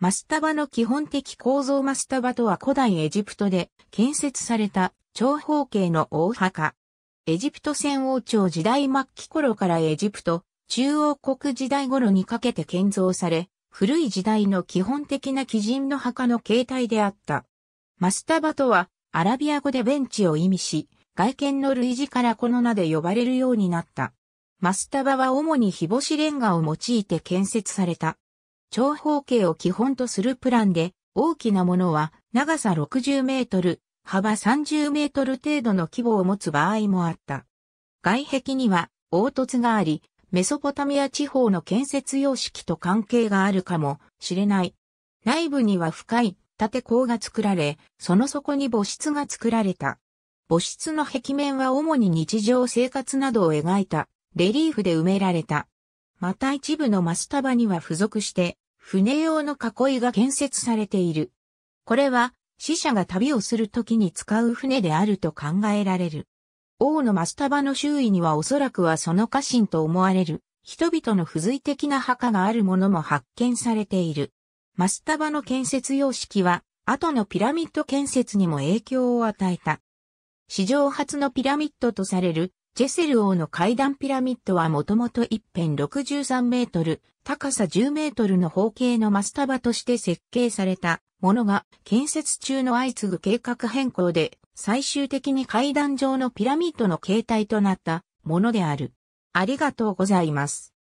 マスタバの基本的構造マスタバとは古代エジプトで建設された長方形の大墓。エジプト戦王朝時代末期頃からエジプト中央国時代頃にかけて建造され、古い時代の基本的な基人の墓の形態であった。マスタバとはアラビア語でベンチを意味し、外見の類似からこの名で呼ばれるようになった。マスタバは主に日干しレンガを用いて建設された。長方形を基本とするプランで、大きなものは長さ60メートル、幅30メートル程度の規模を持つ場合もあった。外壁には凹凸があり、メソポタミア地方の建設様式と関係があるかもしれない。内部には深い縦坑が作られ、その底に母室が作られた。母室の壁面は主に日常生活などを描いたレリーフで埋められた。また一部のマスタバには付属して船用の囲いが建設されている。これは、死者が旅をするときに使う船であると考えられる。王のマスタバの周囲にはおそらくはその家臣と思われる、人々の付随的な墓があるものも発見されている。マスタバの建設様式は、後のピラミッド建設にも影響を与えた。史上初のピラミッドとされるジェセル王の階段ピラミッドはもともと一辺63メートル、高さ10メートルの方形のマスタバとして設計されたものが建設中の相次ぐ計画変更で最終的に階段状のピラミッドの形態となったものである。ありがとうございます。